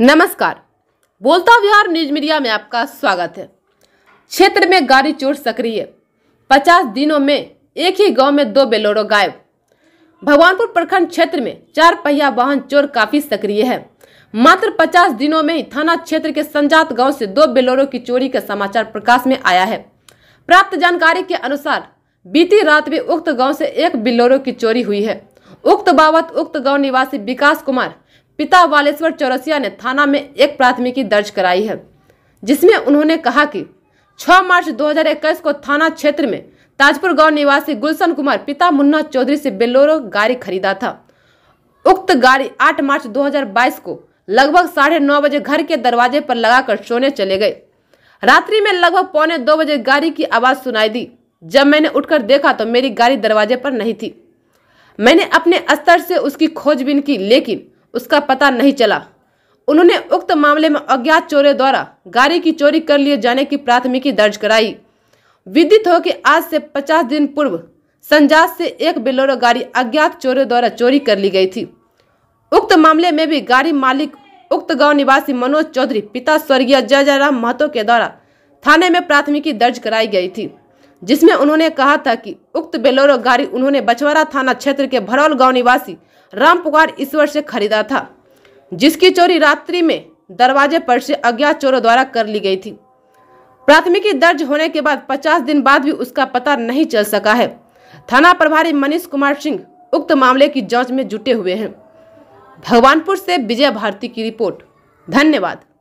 नमस्कार बोलता Bihar news media में आपका स्वागत है क्षेत्र में गाड़ी चोर सक्रिय पचास दिनों में एक ही गांव में दो बेलोरो गायब भगवानपुर प्रखंड क्षेत्र में चार पहिया वाहन चोर काफी सक्रिय है मात्र 50 दिनों में ही थाना क्षेत्र के संजात गांव से दो बेलोरो की चोरी का समाचार प्रकाश में आया है प्राप्त जानकारी के अनुसार बीती रात भी उक्त गाँव से एक बेलोरो की चोरी हुई है उक्त बाबत उक्त गाँव निवासी विकास कुमार पिता वालेश्वर चौरसिया ने थाना में एक प्राथमिकी दर्ज कराई है जिसमें उन्होंने कहा कि 6 मार्च 2021 को थाना क्षेत्र में ताजपुर गांव निवासी गुलशन कुमार पिता मुन्ना चौधरी से बेलोरो गाड़ी खरीदा था उक्त गाड़ी 8 मार्च 2022 को लगभग साढ़े नौ बजे घर के दरवाजे पर लगाकर सोने चले गए रात्रि में लगभग पौने दो बजे गाड़ी की आवाज़ सुनाई दी जब मैंने उठकर देखा तो मेरी गाड़ी दरवाजे पर नहीं थी मैंने अपने स्तर से उसकी खोजबीन की लेकिन उसका पता नहीं चला उन्होंने उक्त मामले में अज्ञात चोरे द्वारा गाड़ी की चोरी कर लिए जाने की प्राथमिकी दर्ज कराई विदित हो कि आज से 50 दिन पूर्व संजात से एक बेलोरो गाड़ी अज्ञात चोरे द्वारा चोरी कर ली गई थी उक्त मामले में भी गाड़ी मालिक उक्त गांव निवासी मनोज चौधरी पिता स्वर्गीय जय जयराम महतो के द्वारा थाने में प्राथमिकी दर्ज कराई गई थी जिसमें उन्होंने कहा था कि उक्त बेलोरो गाड़ी उन्होंने बछवारा थाना क्षेत्र के भरौल गांव निवासी राम पुकार ईश्वर से खरीदा था जिसकी चोरी रात्रि में दरवाजे पर से अज्ञात चोरों द्वारा कर ली गई थी प्राथमिकी दर्ज होने के बाद 50 दिन बाद भी उसका पता नहीं चल सका है थाना प्रभारी मनीष कुमार सिंह उक्त मामले की जाँच में जुटे हुए हैं भगवानपुर से विजय भारती की रिपोर्ट धन्यवाद